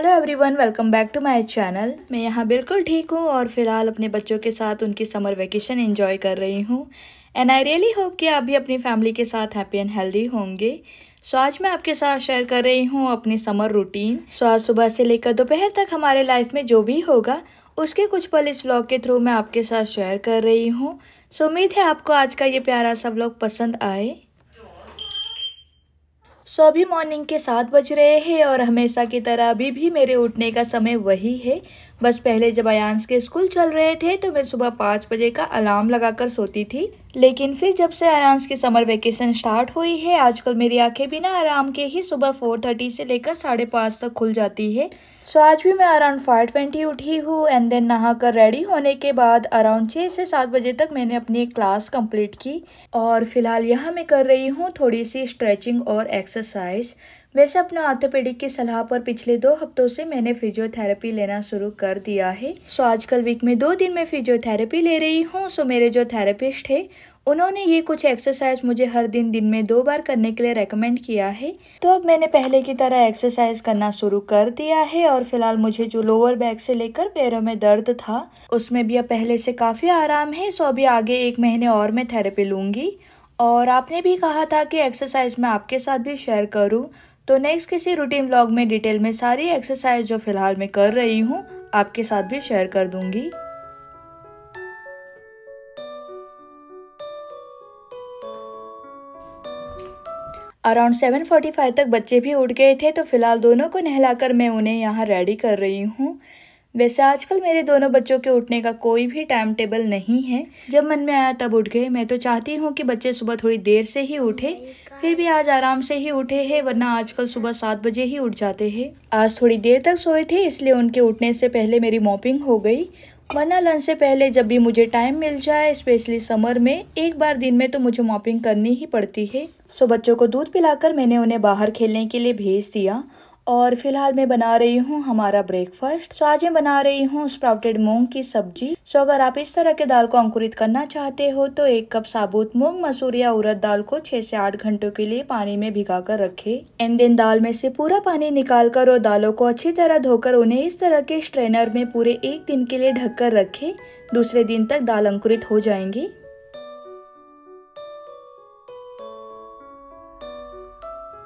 Hello everyone welcome back to my channel मैं यहाँ बिल्कुल ठीक हूँ और फिलहाल अपने बच्चों के साथ उनकी समर वेकेशन एंजॉय कर रही हूँ एंड आई रियली होप कि आप भी अपनी फैमिली के साथ हैप्पी एंड हेल्दी होंगे सो आज मैं आपके साथ शेयर कर रही हूँ अपनी समर रूटीन सो आज सुबह से लेकर दोपहर तक हमारे लाइफ में जो भी होगा उसके कुछ पल इस व्लॉग के थ्रू मैं आपके साथ शेयर कर रही हूँ सो उम्मीद है आपको आज का ये प्यारा सा व्लॉग पसंद आए सो अभी मॉर्निंग के सात बज रहे हैं और हमेशा की तरह अभी भी मेरे उठने का समय वही है बस पहले जब अयांस के स्कूल चल रहे थे तो मैं सुबह पाँच बजे का अलार्म लगाकर सोती थी लेकिन फिर जब से अयांस की समर वेकेशन स्टार्ट हुई है आजकल मेरी आंखें बिना आराम के ही सुबह फोर थर्टी से लेकर साढ़े पाँच तक खुल जाती है सो so, आज भी मैं अराउंड फाइव ट्वेंटी उठी हूँ एंड देन नहा कर रेडी होने के बाद अराउंड छः से सात बजे तक मैंने अपनी क्लास कंप्लीट की और फिलहाल यहाँ मैं कर रही हूँ थोड़ी सी स्ट्रेचिंग और एक्सरसाइज वैसे अपने ऑर्थोपेडिक की सलाह पर पिछले दो हफ्तों से मैंने फिजियोथेरेपी लेना शुरू कर दिया है सो so, आजकल वीक में दो दिन मैं फिजियोथेरेपी ले रही हूँ सो so, मेरे जो थेरेपिस्ट है उन्होंने ये कुछ एक्सरसाइज मुझे हर दिन दिन में दो बार करने के लिए रेकमेंड किया है तो अब मैंने पहले की तरह एक्सरसाइज करना शुरू कर दिया है और फिलहाल मुझे जो लोअर बैक से लेकर पैरों में दर्द था उसमें भी अब पहले से काफ़ी आराम है सो अभी आगे एक महीने और मैं थेरेपी लूँगी और आपने भी कहा था कि एक्सरसाइज मैं आपके साथ भी शेयर करूँ तो नेक्स्ट किसी रूटीन ब्लॉग में डिटेल में सारी एक्सरसाइज जो फ़िलहाल मैं कर रही हूँ आपके साथ भी शेयर कर दूँगी अराउंड 7:45 तक बच्चे भी उठ गए थे तो फिलहाल दोनों को नहलाकर मैं उन्हें यहाँ रेडी कर रही हूँ वैसे आजकल मेरे दोनों बच्चों के उठने का कोई भी टाइम टेबल नहीं है जब मन में आया तब उठ गए मैं तो चाहती हूँ कि बच्चे सुबह थोड़ी देर से ही उठे oh फिर भी आज आराम से ही उठे हैं वरना आजकल सुबह सात बजे ही उठ जाते हैं आज थोड़ी देर तक सोए थे इसलिए उनके उठने से पहले मेरी मॉपिंग हो गई वरना लंच से पहले जब भी मुझे टाइम मिल जाए स्पेशली समर में एक बार दिन में तो मुझे मॉपिंग करनी ही पड़ती है सो बच्चों को दूध पिलाकर मैंने उन्हें बाहर खेलने के लिए भेज दिया और फिलहाल मैं बना रही हूँ हमारा ब्रेकफास्ट सो तो आज मैं बना रही हूँ स्प्राउटेड मूंग की सब्जी सो अगर आप इस तरह के दाल को अंकुरित करना चाहते हो तो एक कप साबुत मूंग मसूर या उड़द दाल को छह से आठ घंटों के लिए पानी में भिगा कर रखे एंड देन दाल में से पूरा पानी निकाल कर और दालों को अच्छी तरह धोकर उन्हें इस तरह के स्ट्रेनर में पूरे एक दिन के लिए ढक कर रखे दूसरे दिन तक दाल अंकुरित हो जाएंगी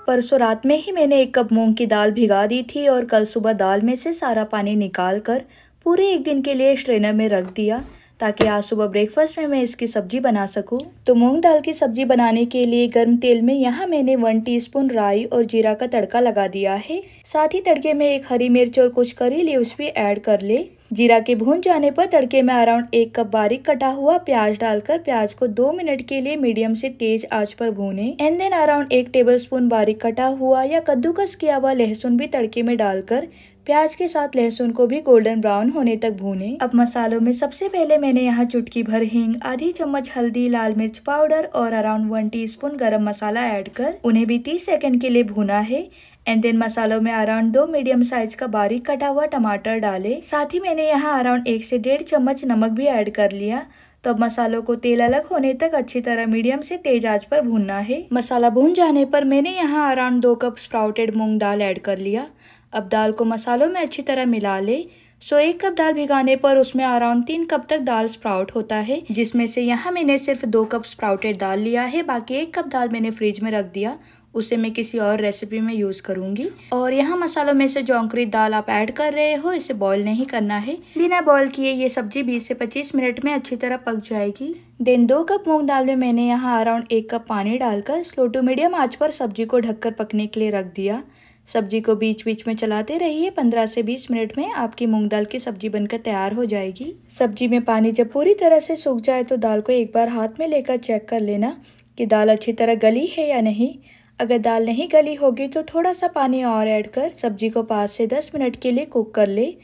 परसों रात में ही मैंने एक कप मूंग की दाल भिगा दी थी और कल सुबह दाल में से सारा पानी निकाल कर पूरे एक दिन के लिए स्ट्रेनर में रख दिया ताकि आज सुबह ब्रेकफास्ट में मैं इसकी सब्जी बना सकूं। तो मूंग दाल की सब्जी बनाने के लिए गर्म तेल में यहाँ मैंने वन टीस्पून राई और जीरा का तड़का लगा दिया है साथ ही तड़के में एक हरी मिर्च और कुछ करी लीव्स भी ऐड कर ले जीरा के भून जाने पर तड़के में अराउंड एक कप बारीक कटा हुआ प्याज डालकर प्याज को दो मिनट के लिए मीडियम से तेज आंच पर भूने एंड देन अराउंड एक टेबल स्पून बारीक कटा हुआ या कद्दूकस किया हुआ लहसुन भी तड़के में डालकर प्याज के साथ लहसुन को भी गोल्डन ब्राउन होने तक भूने अब मसालों में सबसे पहले मैंने यहाँ चुटकी भर हिंग आधी चम्मच हल्दी लाल मिर्च पाउडर और अराउंड वन टी स्पून मसाला एड कर उन्हें भी तीस सेकेंड के लिए भूना है एंड देन मसालों में अराउंड दो मीडियम साइज का बारीक कटा हुआ टमाटर डाले साथ ही मैंने यहाँ अराउंड एक से डेढ़ चम्मच नमक भी ऐड कर लिया तो अब मसालों को तेल अलग होने तक अच्छी तरह मीडियम से तेज आंच पर भूनना है मसाला भून जाने पर मैंने यहाँ अराउंड दो कप स्प्राउटेड मूंग दाल ऐड कर लिया अब दाल को मसालों में अच्छी तरह मिला ले सो एक कप दाल भिगाने पर उसमें अराउंड तीन कप तक दाल स्प्राउट होता है जिसमें से यहाँ मैंने सिर्फ दो कप स्प्राउटेड दाल लिया है बाकी एक कप दाल मैंने फ्रिज में रख दिया उसे मैं किसी और रेसिपी में यूज़ करूंगी और यहाँ मसालों में से जोंकरी दाल आप ऐड कर रहे हो इसे बॉईल नहीं करना है बिना बॉईल किए ये सब्जी 20 से 25 मिनट में अच्छी तरह पक जाएगी देन दो कप मूंग दाल में मैंने यहाँ अराउंड एक कप पानी डालकर स्लो टू मीडियम आंच पर सब्जी को ढककर पकने के लिए रख दिया सब्जी को बीच बीच में चलाते रहिए 15 से 20 मिनट में आपकी मूंग दाल की सब्जी बनकर तैयार हो जाएगी सब्जी में पानी जब पूरी तरह से सूख जाए तो दाल को एक बार हाथ में लेकर चेक कर लेना कि दाल अच्छी तरह गली है या नहीं अगर दाल नहीं गली होगी तो थोड़ा सा पानी और ऐड कर सब्जी को पाँच से दस मिनट के लिए कुक कर ले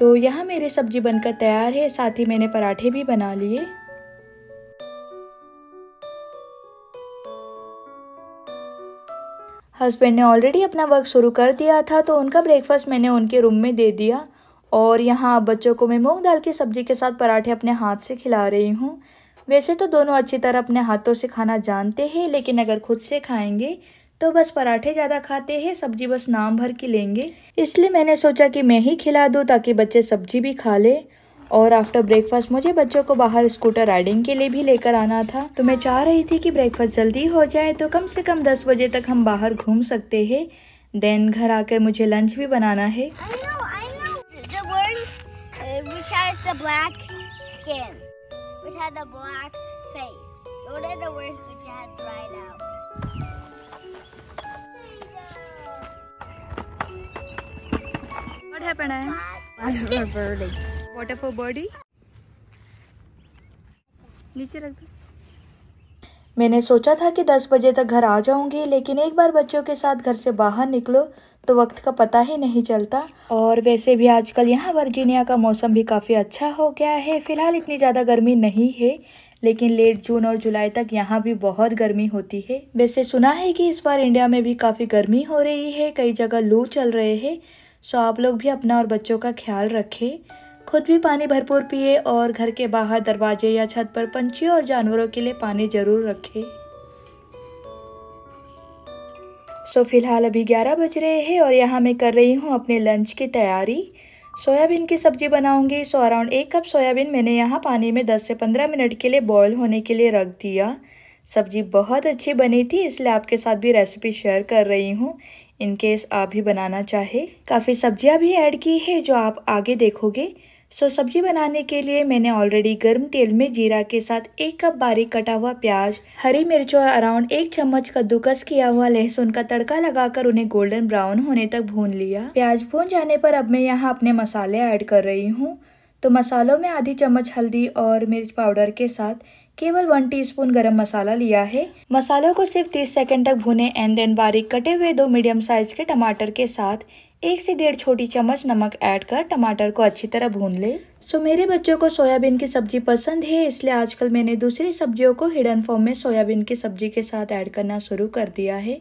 तो यहाँ मेरी सब्जी बनकर तैयार है साथ ही मैंने पराठे भी बना लिए हस्बैंड ने ऑलरेडी अपना वर्क शुरू कर दिया था तो उनका ब्रेकफास्ट मैंने उनके रूम में दे दिया और यहाँ बच्चों को मैं मूंग दाल की सब्ज़ी के साथ पराठे अपने हाथ से खिला रही हूँ वैसे तो दोनों अच्छी तरह अपने हाथों से खाना जानते हैं लेकिन अगर खुद से खाएंगे तो बस पराठे ज़्यादा खाते हैं सब्जी बस नाम भर की लेंगे इसलिए मैंने सोचा कि मैं ही खिला दूँ ताकि बच्चे सब्जी भी खा ले और आफ्टर ब्रेकफास्ट मुझे बच्चों को बाहर स्कूटर राइडिंग के लिए भी लेकर आना था तो मैं चाह रही थी कि ब्रेकफास्ट जल्दी हो जाए तो कम से कम दस बजे तक हम बाहर घूम सकते हैं देन घर आकर मुझे लंच भी बनाना है uh, What happened? I was reverting. Water for body नीचे रख दो मैंने सोचा था कि 10 बजे तक घर आ जाऊंगी लेकिन एक बार बच्चों के साथ घर से बाहर निकलो तो वक्त का पता ही नहीं चलता और वैसे भी आजकल यहाँ वर्जीनिया का मौसम भी काफ़ी अच्छा हो गया है फ़िलहाल इतनी ज़्यादा गर्मी नहीं है लेकिन लेट जून और जुलाई तक यहाँ भी बहुत गर्मी होती है वैसे सुना है कि इस बार इंडिया में भी काफ़ी गर्मी हो रही है कई जगह लू चल रहे हैं सो आप लोग भी अपना और बच्चों का ख्याल रखें खुद भी पानी भरपूर पिए और घर के बाहर दरवाजे या छत पर पंछियों और जानवरों के लिए पानी जरूर रखें सो फिलहाल अभी 11 बज रहे हैं और यहाँ मैं कर रही हूँ अपने लंच की तैयारी सोयाबीन की सब्ज़ी बनाऊंगी सो अराउंड एक कप सोयाबीन मैंने यहाँ पानी में 10 से 15 मिनट के लिए बॉईल होने के लिए रख दिया सब्ज़ी बहुत अच्छी बनी थी इसलिए आपके साथ भी रेसिपी शेयर कर रही हूँ इनकेस आप भी बनाना चाहे काफ़ी सब्जियाँ भी ऐड की है जो आप आगे देखोगे सो so, सब्जी बनाने के लिए मैंने ऑलरेडी गर्म तेल में जीरा के साथ एक कप बारीक कटा हुआ प्याज हरी मिर्च और अराउंड एक चम्मच कद्दूकस किया हुआ लहसुन का तड़का लगाकर उन्हें गोल्डन ब्राउन होने तक भून लिया प्याज भून जाने पर अब मैं यहाँ अपने मसाले ऐड कर रही हूँ तो मसालों में आधी चम्मच हल्दी और मिर्च पाउडर के साथ केवल वन टीस्पून गरम मसाला लिया है मसालों को सिर्फ 30 सेकंड तक भुने एंड देन बारीक कटे हुए दो मीडियम साइज के टमाटर के साथ एक से डेढ़ छोटी चम्मच नमक ऐड कर टमाटर को अच्छी तरह भून ले सो so, मेरे बच्चों को सोयाबीन की सब्जी पसंद है इसलिए आजकल मैंने दूसरी सब्जियों को हिडन फॉर्म में सोयाबीन की सब्जी के साथ ऐड करना शुरू कर दिया है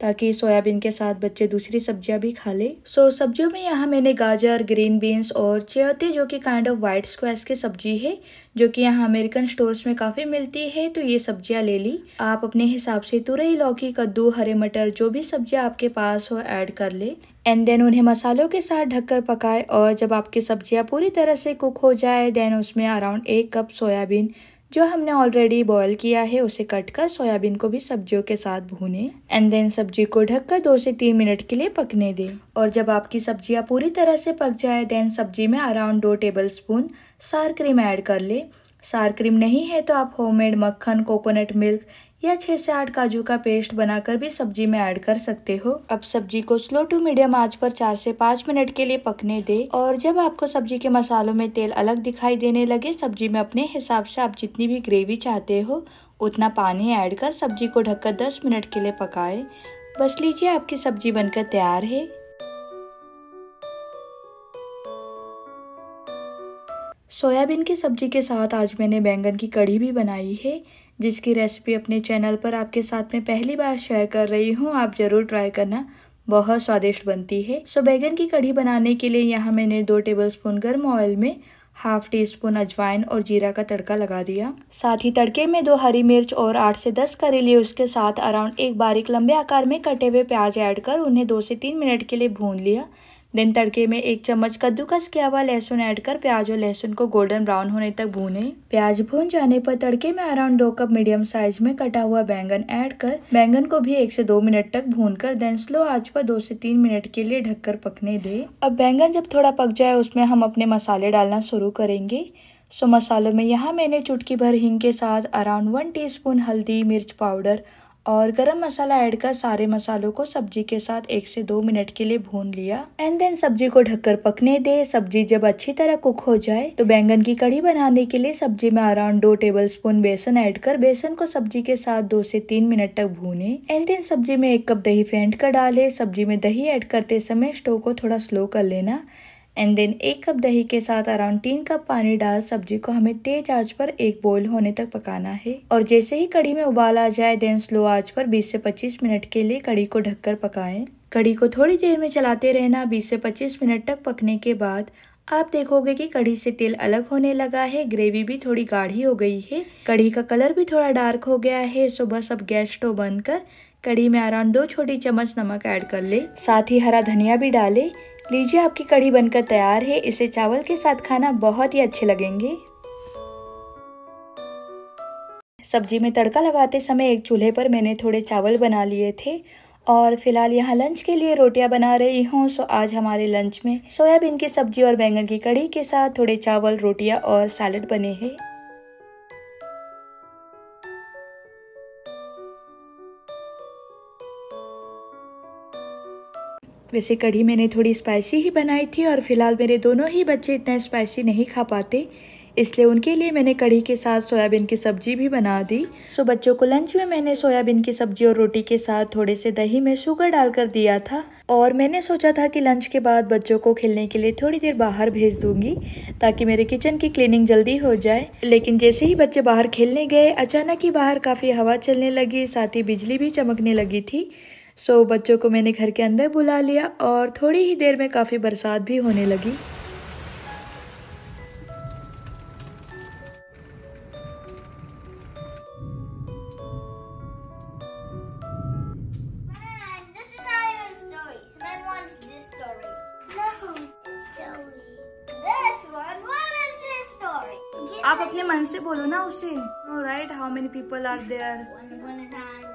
ताकि सोयाबीन के साथ बच्चे दूसरी सब्जियां भी खा ले सो so, सब्जियों में यहाँ मैंने गाजर ग्रीन बीन्स और चेहते जो कि काइंड ऑफ वाइट स्क्वास की सब्जी है जो कि यहाँ अमेरिकन स्टोर्स में काफ़ी मिलती है तो ये सब्जियाँ ले ली आप अपने हिसाब से तुरई लौकी कद्दू हरे मटर जो भी सब्जियाँ आपके पास हो ऐड कर ले एंड देन उन्हें मसालों के साथ ढककर पकाएं और जब आपकी सब्जियां पूरी तरह से कुक हो जाए देन उसमें अराउंड एक कप सोयाबीन जो हमने ऑलरेडी बॉयल किया है उसे कट कर सोयाबीन को भी सब्जियों के साथ भूने एंड देन सब्जी को ढककर दो से तीन मिनट के लिए पकने दें और जब आपकी सब्जियां पूरी तरह से पक जाए देन सब्जी में अराउंड दो tablespoon sour cream add कर ले सार क्रीम नहीं है तो आप होममेड मक्खन कोकोनट मिल्क या छः से आठ काजू का पेस्ट बनाकर भी सब्जी में ऐड कर सकते हो अब सब्जी को स्लो टू मीडियम आंच पर चार से पाँच मिनट के लिए पकने दे और जब आपको सब्जी के मसालों में तेल अलग दिखाई देने लगे सब्जी में अपने हिसाब से आप जितनी भी ग्रेवी चाहते हो उतना पानी ऐड कर सब्जी को ढककर दस मिनट के लिए पकाए बस लीजिए आपकी सब्जी बनकर तैयार है सोयाबीन की सब्जी के साथ आज मैंने बैंगन की कढ़ी भी बनाई है जिसकी रेसिपी अपने चैनल पर आपके साथ में पहली बार शेयर कर रही हूँ आप ज़रूर ट्राई करना बहुत स्वादिष्ट बनती है सो बैंगन की कढ़ी बनाने के लिए यहाँ मैंने दो टेबलस्पून गर्म ऑयल में हाफ टी स्पून अजवाइन और जीरा का तड़का लगा दिया साथ ही तड़के में दो हरी मिर्च और आठ से दस करेली उसके साथ अराउंड एक बारीक लंबे आकार में कटे हुए प्याज ऐड कर उन्हें दो से तीन मिनट के लिए भून लिया देन तड़के में एक चम्मच कद्दूकस किया हुआ लहसुन ऐड कर प्याज और लहसुन को गोल्डन ब्राउन होने तक भूनें प्याज भून जाने पर तड़के में अराउंड दो कप मीडियम साइज में कटा हुआ बैंगन ऐड कर बैंगन को भी एक से दो मिनट तक भून कर देन स्लो आंच पर दो से तीन मिनट के लिए ढककर पकने दे अब बैंगन जब थोड़ा पक जाए उसमें हम अपने मसाले डालना शुरू करेंगे सो मसालों में यहाँ मैंने चुटकी भर हिंग के साथ अराउंड वन स्पून हल्दी मिर्च पाउडर और गरम मसाला ऐड कर सारे मसालों को सब्जी के साथ एक से दो मिनट के लिए भून लिया एंड देन सब्जी को ढककर पकने दे सब्जी जब अच्छी तरह कुक हो जाए तो बैंगन की कड़ी बनाने के लिए सब्जी में अराउंड दो टेबल स्पून बेसन ऐड कर बेसन को सब्जी के साथ दो से तीन मिनट तक भूने एंड देन सब्जी में एक कप दही फेंट कर डाले सब्जी में दही एड करते समय स्टोव को थोड़ा स्लो कर लेना एंड देन एक कप दही के साथ अराउंड तीन कप पानी डाल सब्जी को हमें तेज आंच पर एक बॉईल होने तक पकाना है और जैसे ही कड़ी में उबाल आ जाए देन स्लो आंच पर 20 से 25 मिनट के लिए कड़ी को ढककर पकाएं कड़ी को थोड़ी देर में चलाते रहना 20 से 25 मिनट तक पकने के बाद आप देखोगे कि कड़ी से तेल अलग होने लगा है ग्रेवी भी थोड़ी गाढ़ी हो गई है कड़ी का कलर भी थोड़ा डार्क हो गया है सो बस अब गैस स्टोव बंद कर कढ़ी में अराउंड दो छोटी चम्मच नमक ऐड कर ले साथ ही हरा धनिया भी डाले लीजिए आपकी कढ़ी बनकर तैयार है इसे चावल के साथ खाना बहुत ही अच्छे लगेंगे सब्जी में तड़का लगाते समय एक चूल्हे पर मैंने थोड़े चावल बना लिए थे और फिलहाल यहाँ लंच के लिए रोटियाँ बना रही हूँ सो आज हमारे लंच में सोयाबीन की सब्जी और बैंगन की कढ़ी के साथ थोड़े चावल रोटियाँ और सैलड बने हैं वैसे कढ़ी मैंने थोड़ी स्पाइसी ही बनाई थी और फिलहाल मेरे दोनों ही बच्चे इतना स्पाइसी नहीं खा पाते इसलिए उनके लिए मैंने कढ़ी के साथ सोयाबीन की सब्जी भी बना दी सो बच्चों को लंच में मैंने सोयाबीन की सब्जी और रोटी के साथ थोड़े से दही में शुगर डालकर दिया था और मैंने सोचा था कि लंच के बाद बच्चों को खेलने के लिए थोड़ी देर बाहर भेज दूंगी ताकि मेरे किचन की क्लीनिंग जल्दी हो जाए लेकिन जैसे ही बच्चे बाहर खेलने गए अचानक ही बाहर काफ़ी हवा चलने लगी साथ ही बिजली भी चमकने लगी थी सो बच्चों को मैंने घर के अंदर बुला लिया और थोड़ी ही देर में काफ़ी बरसात भी होने लगी आप अपने मन से बोलो ना उसे right how many people are there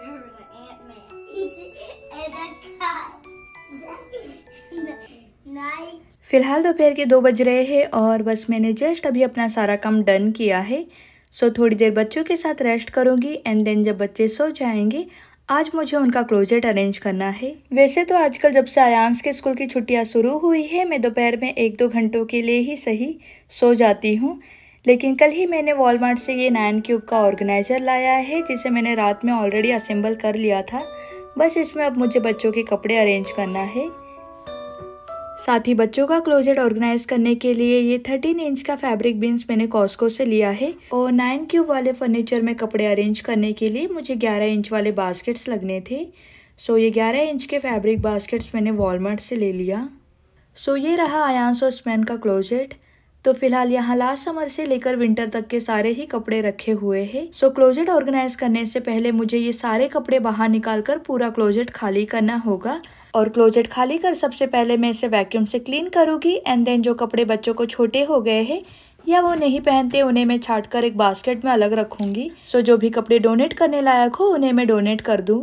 फिलहाल दोपहर के दो बज रहे हैं और बस मैंने जस्ट अभी अपना सारा काम डन किया है सो थोड़ी देर बच्चों के साथ रेस्ट करूंगी एंड देन जब बच्चे सो जाएंगे आज मुझे उनका क्लोजेट अरेंज करना है वैसे तो आजकल जब से आयांस के स्कूल की छुट्टियां शुरू हुई है मैं दोपहर में एक दो घंटों के लिए ही सही सो जाती हूँ लेकिन कल ही मैंने वॉलमार्ट से ये नायन क्यूब का ऑर्गेनाइज़र लाया है जिसे मैंने रात में ऑलरेडी असेंबल कर लिया था बस इसमें अब मुझे बच्चों के कपड़े अरेंज करना है साथ ही बच्चों का क्लोजेट ऑर्गेनाइज करने के लिए ये 13 इंच का फैब्रिक बीन्स मैंने कॉस्को से लिया है और 9 क्यूब वाले फर्नीचर में कपड़े अरेंज करने के लिए मुझे 11 इंच वाले बास्केट्स लगने थे सो ये 11 इंच के फैब्रिक बास्केट्स मैंने वॉलमार्ट से ले लिया सो ये रहा आयांस और स्मैन का क्लोजेट तो फिलहाल यहाँ लास्ट समर से लेकर विंटर तक के सारे ही कपड़े रखे हुए हैं सो क्लोजेट ऑर्गेनाइज करने से पहले मुझे ये सारे कपड़े बाहर निकाल कर पूरा क्लोजेट खाली करना होगा और क्लोजेट खाली कर सबसे पहले मैं इसे वैक्यूम से क्लीन करूँगी एंड देन जो कपड़े बच्चों को छोटे हो गए हैं या वो नहीं पहनते उन्हें मैं छाट कर एक बास्केट में अलग रखूंगी सो जो भी कपड़े डोनेट करने लायक हो उन्हें मैं डोनेट कर दूँ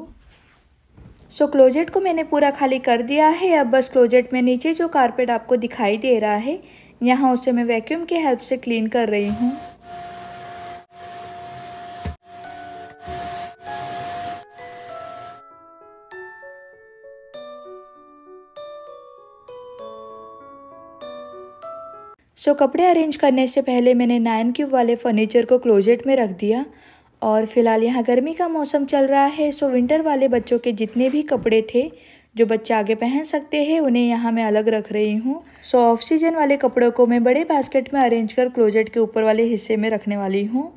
सो so, क्लोजेट को मैंने पूरा खाली कर दिया है अब बस क्लोजेट में नीचे जो कारपेट आपको दिखाई दे रहा है यहाँ उसे मैं वैक्यूम की हेल्प से क्लीन कर रही हूँ सो so, कपड़े अरेंज करने से पहले मैंने नाइन क्यूब वाले फर्नीचर को क्लोजेट में रख दिया और फिलहाल यहाँ गर्मी का मौसम चल रहा है सो विंटर वाले बच्चों के जितने भी कपड़े थे जो बच्चे आगे पहन सकते हैं उन्हें यहाँ मैं अलग रख रही हूँ सो ऑफ सीजन वाले कपड़ों को मैं बड़े बास्केट में अरेंज कर क्लोजेट के ऊपर वाले हिस्से में रखने वाली हूँ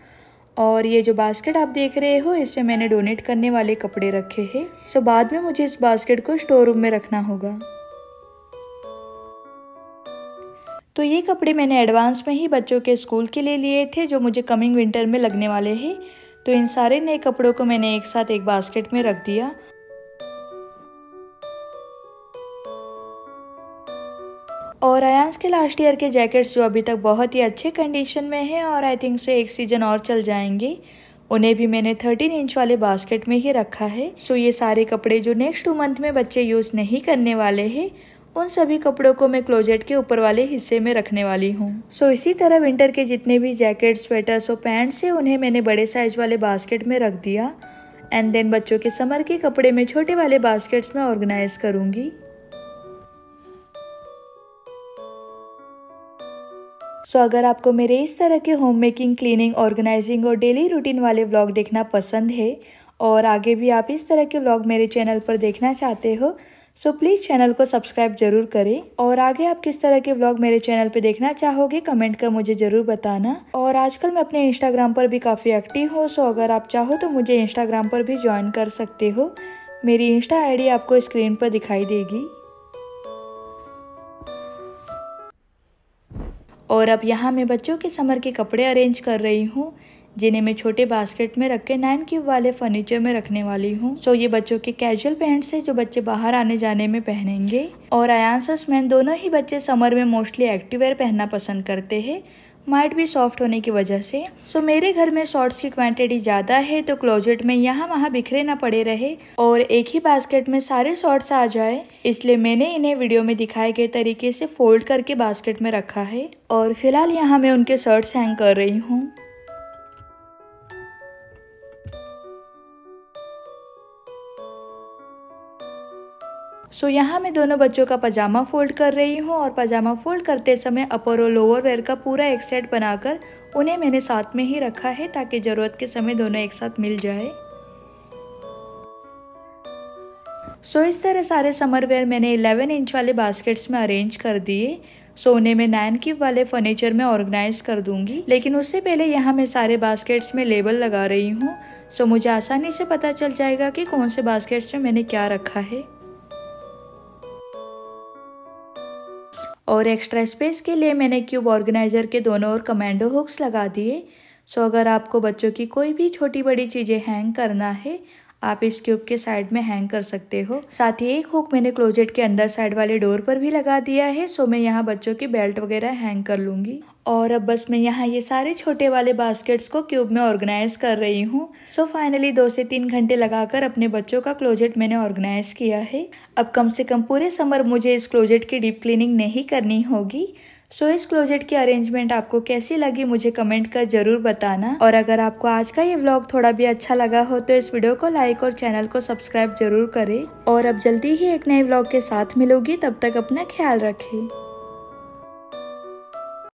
और ये जो बास्केट आप देख रहे हो इससे मैंने डोनेट करने वाले कपड़े रखे हैं सो बाद में मुझे इस बास्केट को स्टोर रूम में रखना होगा तो ये कपड़े मैंने एडवांस में ही बच्चों के स्कूल के लिए लिए थे जो मुझे कमिंग विंटर में लगने वाले हैं तो इन सारे नए कपड़ों को मैंने एक साथ एक बास्केट में रख दिया और अयांस के लास्ट ईयर के जैकेट्स जो अभी तक बहुत ही अच्छे कंडीशन में हैं और आई थिंक से एक सीज़न और चल जाएंगे उन्हें भी मैंने थर्टीन इंच वाले बास्केट में ही रखा है सो ये सारे कपड़े जो नेक्स्ट टू मंथ में बच्चे यूज़ नहीं करने वाले हैं उन सभी कपड़ों को मैं क्लोजेट के ऊपर वाले हिस्से में रखने वाली हूँ सो so, इसी तरह विंटर के जितने भी जैकेट स्वेटर्स और पैंट्स हैं उन्हें मैंने बड़े साइज वाले बास्केट में रख दिया एंड देन बच्चों के समर के कपड़े में छोटे वाले बास्केट्स में ऑर्गेनाइज करूँगी सो अगर आपको मेरे इस तरह के होम मेकिंग क्लीनिंग ऑर्गेनाइजिंग और डेली रूटीन वाले व्लॉग देखना पसंद है और आगे भी आप इस तरह के ब्लॉग मेरे चैनल पर देखना चाहते हो सो so, प्लीज़ चैनल को सब्सक्राइब जरूर करें और आगे आप किस तरह के ब्लॉग मेरे चैनल पर देखना चाहोगे कमेंट कर मुझे ज़रूर बताना और आजकल मैं अपने इंस्टाग्राम पर भी काफ़ी एक्टिव हूँ सो अगर आप चाहो तो मुझे इंस्टाग्राम पर भी ज्वाइन कर सकते हो मेरी इंस्टा आईडी आपको स्क्रीन पर दिखाई देगी और अब यहाँ मैं बच्चों के समर के कपड़े अरेंज कर रही हूँ जिन्हें मैं छोटे बास्केट में रख के नाइन क्यूब वाले फर्नीचर में रखने वाली हूँ सो so, ये बच्चों के कैजुअल पैंट्स है जो बच्चे बाहर आने जाने में पहनेंगे और आयांस और स्मैन दोनों ही बच्चे समर में मोस्टली एक्टिव वेयर पहनना पसंद करते हैं माइट भी सॉफ्ट होने की वजह से सो so, मेरे घर में शॉर्ट्स की क्वांटिटी ज़्यादा है तो क्लोजेट में यहाँ वहाँ बिखरे ना पड़े रहे और एक ही बास्केट में सारे शॉर्ट्स आ जाए इसलिए मैंने इन्हें वीडियो में दिखाए गए तरीके से फोल्ड करके बास्केट में रखा है और फिलहाल यहाँ मैं उनके शर्ट्स हैंग कर रही हूँ सो यहाँ मैं दोनों बच्चों का पजामा फोल्ड कर रही हूँ और पजामा फोल्ड करते समय अपर और लोअर वेयर का पूरा एक सेट बनाकर उन्हें मैंने साथ में ही रखा है ताकि ज़रूरत के समय दोनों एक साथ मिल जाए सो so, इस तरह सारे समर वेयर मैंने 11 इंच वाले बास्केट्स में अरेंज कर दिए सो so, उन्हें मैं नाइन क्यूब वाले फर्नीचर में ऑर्गेनाइज कर दूंगी लेकिन उससे पहले यहाँ मैं सारे बास्केट्स में लेबल लगा रही हूँ सो so, मुझे आसानी से पता चल जाएगा कि कौन से बास्केट्स में मैंने क्या रखा है और एक्स्ट्रा स्पेस के लिए मैंने क्यूब ऑर्गेनाइज़र के दोनों ओर कमेंडो हुक्स लगा दिए सो अगर आपको बच्चों की कोई भी छोटी बड़ी चीज़ें हैंग करना है आप इस क्यूब के साइड में हैंग कर सकते हो साथ ही एक हुक मैंने क्लोजेट के अंदर साइड वाले डोर पर भी लगा दिया है सो मैं यहाँ बच्चों की बेल्ट वगैरह हैंग कर लूंगी और अब बस मैं यहाँ ये सारे छोटे वाले बास्केट्स को क्यूब में ऑर्गेनाइज कर रही हूँ सो फाइनली दो से तीन घंटे लगाकर अपने बच्चों का क्लोजेट मैंने ऑर्गेनाइज किया है अब कम से कम पूरे समर मुझे इस क्लोजेट की डीप क्लीनिंग नहीं करनी होगी सो इस क्लोजेट की अरेंजमेंट आपको कैसी लगी मुझे कमेंट कर जरूर बताना और अगर आपको आज का ये व्लॉग थोड़ा भी अच्छा लगा हो तो इस वीडियो को लाइक और चैनल को सब्सक्राइब जरूर करें और अब जल्दी ही एक नए व्लॉग के साथ मिलोगी तब तक अपना ख्याल रखें